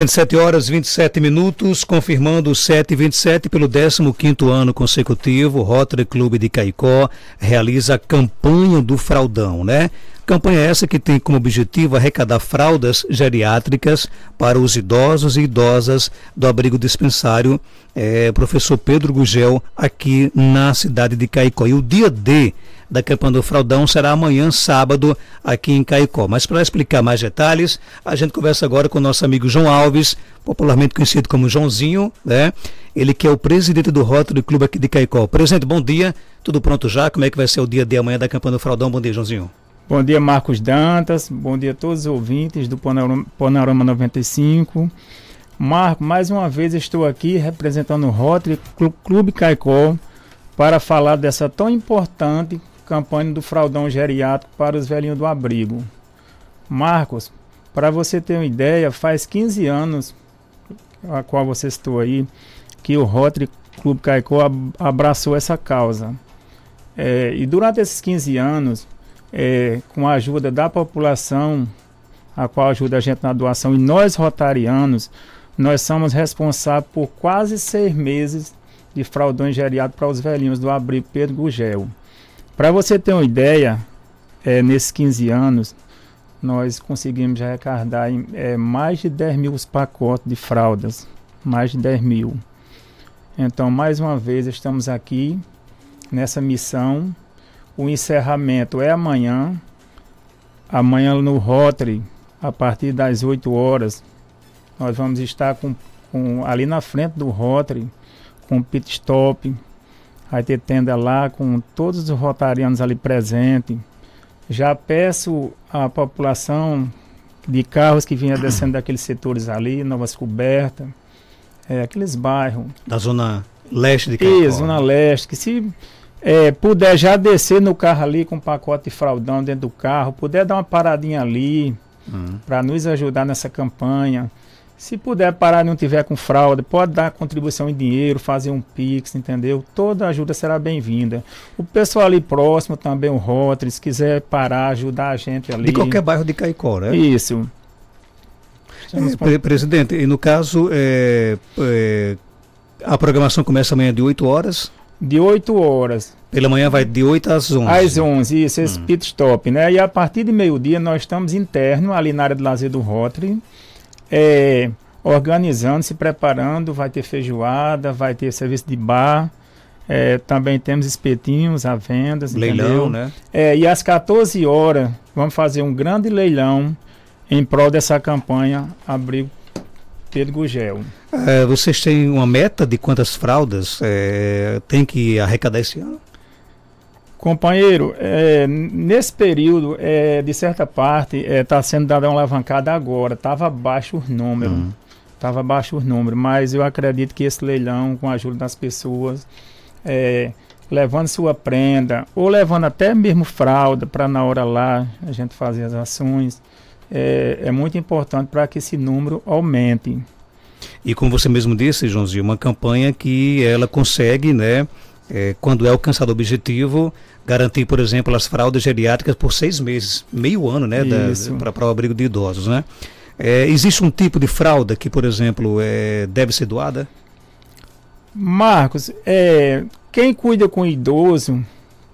27 horas 27 minutos, confirmando 7 o 27 pelo 15 ano consecutivo, o Rotary Clube de Caicó realiza a campanha do fraudão, né? Campanha essa que tem como objetivo arrecadar fraldas geriátricas para os idosos e idosas do abrigo dispensário é, professor Pedro Gugel, aqui na cidade de Caicó. E o dia D da campanha do fraldão será amanhã, sábado, aqui em Caicó. Mas para explicar mais detalhes, a gente conversa agora com o nosso amigo João Alves, popularmente conhecido como Joãozinho, né? Ele que é o presidente do Rotary Clube aqui de Caicó. Presidente, bom dia. Tudo pronto já? Como é que vai ser o dia D amanhã da campanha do fraldão? Bom dia, Joãozinho. Bom dia, Marcos Dantas. Bom dia a todos os ouvintes do Panorama, 95. Marco, mais uma vez estou aqui representando o Rotary Clube Caicó para falar dessa tão importante campanha do fraudão geriátrico para os velhinhos do abrigo. Marcos, para você ter uma ideia, faz 15 anos, a qual você estou aí, que o Rotary Clube Caicó abraçou essa causa. É, e durante esses 15 anos, é, com a ajuda da população, a qual ajuda a gente na doação, e nós rotarianos, nós somos responsáveis por quase seis meses de fraldões geriados para os velhinhos do abrigo Pedro Gugel. Para você ter uma ideia, é, nesses 15 anos, nós conseguimos arrecadar é, mais de 10 mil pacotes de fraldas. Mais de 10 mil. Então, mais uma vez, estamos aqui nessa missão o encerramento é amanhã, amanhã no Rotary, a partir das 8 horas. Nós vamos estar com, com ali na frente do Rotary, com pit stop. Vai ter tenda lá com todos os rotarianos ali presentes. Já peço à população de carros que vinha descendo daqueles setores ali, Novas Cobertas, é, eh, aqueles bairros. Da zona leste de Caicó. Isso, zona leste, que se é, puder já descer no carro ali com um pacote de fraldão dentro do carro, puder dar uma paradinha ali uhum. para nos ajudar nessa campanha. Se puder parar e não tiver com fraude, pode dar contribuição em dinheiro, fazer um Pix, entendeu? Toda ajuda será bem-vinda. O pessoal ali próximo também, o Rotary, se quiser parar, ajudar a gente ali. De qualquer bairro de Caicó, né? Isso. É, presidente, e no caso, é, é, a programação começa amanhã de 8 horas? de 8 horas. Pela manhã vai de 8 às 11. Às 11, isso, esse hum. pit stop, né? E a partir de meio-dia nós estamos interno ali na área de lazer do Rotary, é, organizando, se preparando, vai ter feijoada, vai ter serviço de bar, é, também temos espetinhos à venda, leilão, entendeu? né? É, e às 14 horas vamos fazer um grande leilão em prol dessa campanha Abrigo Pedro Gugel. É, vocês têm uma meta de quantas fraldas é, tem que arrecadar esse ano? Companheiro, é, nesse período, é, de certa parte, está é, sendo dada uma alavancada agora. Estava abaixo os números. Estava uhum. abaixo os números. Mas eu acredito que esse leilão, com a ajuda das pessoas, é, levando sua prenda, ou levando até mesmo fralda para na hora lá a gente fazer as ações é, é muito importante para que esse número aumente. E como você mesmo disse, Joãozinho, uma campanha que ela consegue, né, é, quando é alcançado o objetivo, garantir, por exemplo, as fraldas geriátricas por seis meses, meio ano, né, para o abrigo de idosos, né? É, existe um tipo de fralda que, por exemplo, é, deve ser doada? Marcos, é, quem cuida com idoso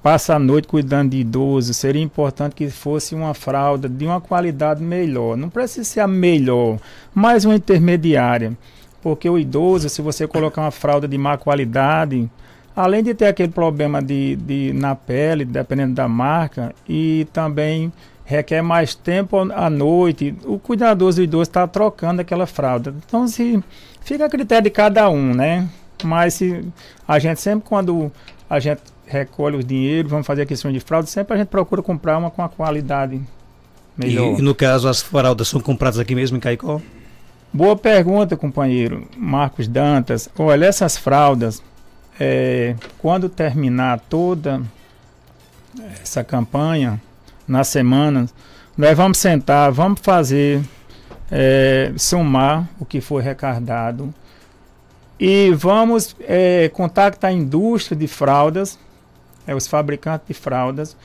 passa a noite cuidando de idoso, seria importante que fosse uma fralda de uma qualidade melhor. Não precisa ser a melhor, mas uma intermediária. Porque o idoso, se você colocar uma fralda de má qualidade, além de ter aquele problema de, de na pele, dependendo da marca, e também requer mais tempo à noite, o cuidadoso do idoso está trocando aquela fralda. Então se fica a critério de cada um, né? Mas se a gente sempre quando a gente recolhe o dinheiro, vamos fazer a questão de fraude. sempre a gente procura comprar uma com a qualidade melhor. E, e no caso, as fraldas são compradas aqui mesmo em Caicó? Boa pergunta, companheiro Marcos Dantas. Olha, essas fraldas, é, quando terminar toda essa campanha, nas semanas, nós vamos sentar, vamos fazer, é, somar o que foi recardado e vamos é, contactar a indústria de fraldas é, os fabricantes de fraldas,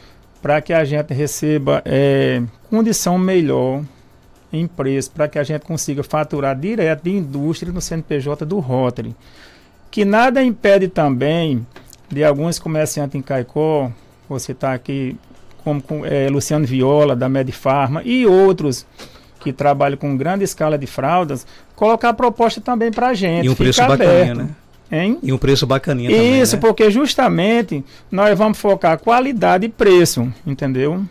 para que a gente receba é, condição melhor em preço, para que a gente consiga faturar direto de indústria no CNPJ do Rotary. Que nada impede também de alguns comerciantes em Caicó, você está aqui como é, Luciano Viola, da Medifarma e outros que trabalham com grande escala de fraldas, colocar a proposta também para a gente. E um preço aberto. bacana, né? Hein? E um preço bacaninha Isso, também. Isso, né? porque justamente nós vamos focar qualidade e preço, entendeu?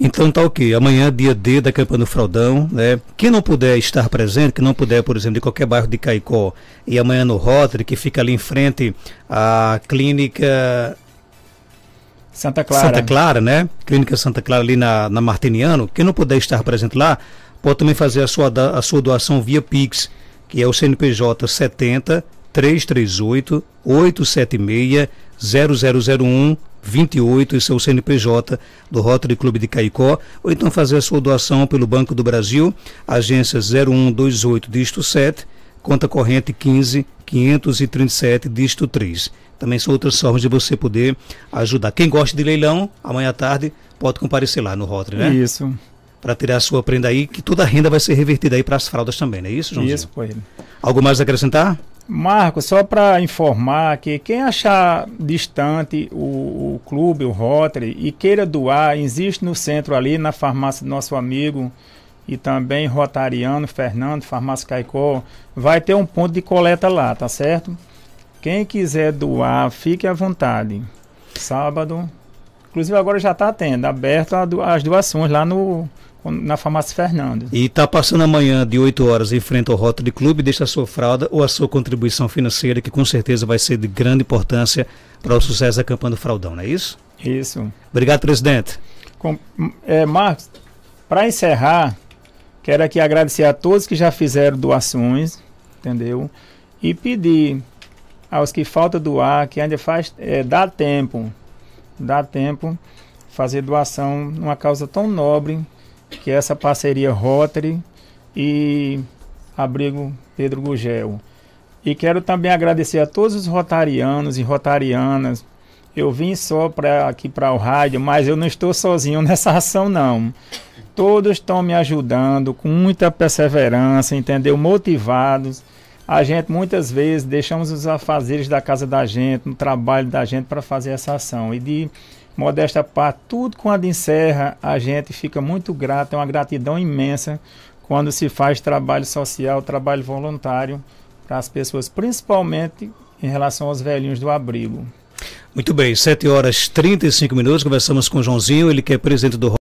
Então tá ok. Amanhã, dia D da campanha do Fraudão, né? Quem não puder estar presente, que não puder, por exemplo, de qualquer bairro de Caicó, e amanhã no Rotary, que fica ali em frente à clínica. Santa Clara. Santa Clara, né? Clínica Santa Clara ali na, na Martiniano. Quem não puder estar presente lá, pode também fazer a sua, a sua doação via Pix, que é o CNPJ 70 338 876 0001 28 e seu CNPJ do Rotary Clube de Caicó, ou então fazer a sua doação pelo Banco do Brasil, agência 0128 disto 7, conta corrente 15 537 disto 3. Também são outras formas de você poder ajudar. Quem gosta de leilão, amanhã à tarde pode comparecer lá no Rotary, né? Isso. Para tirar a sua prenda aí, que toda a renda vai ser revertida aí para as fraldas também, não é isso, Joãozinho? Isso, Coelho. Algo mais a acrescentar? Marco, só para informar que quem achar distante o, o, clube, o Rotary, e queira doar, existe no centro ali, na farmácia do nosso amigo e também Rotariano Fernando, farmácia Caicó, vai ter um ponto de coleta lá, tá certo? Quem quiser doar, fique à vontade. Sábado. Inclusive agora já está tendo, aberto as doações lá no na farmácia Fernando. E está passando amanhã de 8 horas em frente ao de Clube, deixa a sua fralda ou a sua contribuição financeira, que com certeza vai ser de grande importância para o sucesso da campanha do Fraudão, não é isso? Isso. Obrigado, presidente. Com, é, Marcos, para encerrar, quero aqui agradecer a todos que já fizeram doações, entendeu? E pedir aos que falta doar, que ainda faz, é, dá tempo, dá tempo fazer doação numa causa tão nobre que é essa parceria Rotary e Abrigo Pedro Gugel. E quero também agradecer a todos os rotarianos e rotarianas. Eu vim só para aqui para o rádio, mas eu não estou sozinho nessa ação, não. Todos estão me ajudando com muita perseverança, entendeu? Motivados. A gente muitas vezes deixamos os afazeres da casa da gente, no trabalho da gente para fazer essa ação. E de Modesta parte, tudo com a a gente fica muito grato, é uma gratidão imensa quando se faz trabalho social, trabalho voluntário para as pessoas, principalmente em relação aos velhinhos do abrigo. Muito bem, 7 horas 35 minutos, conversamos com o Joãozinho, ele que é presidente do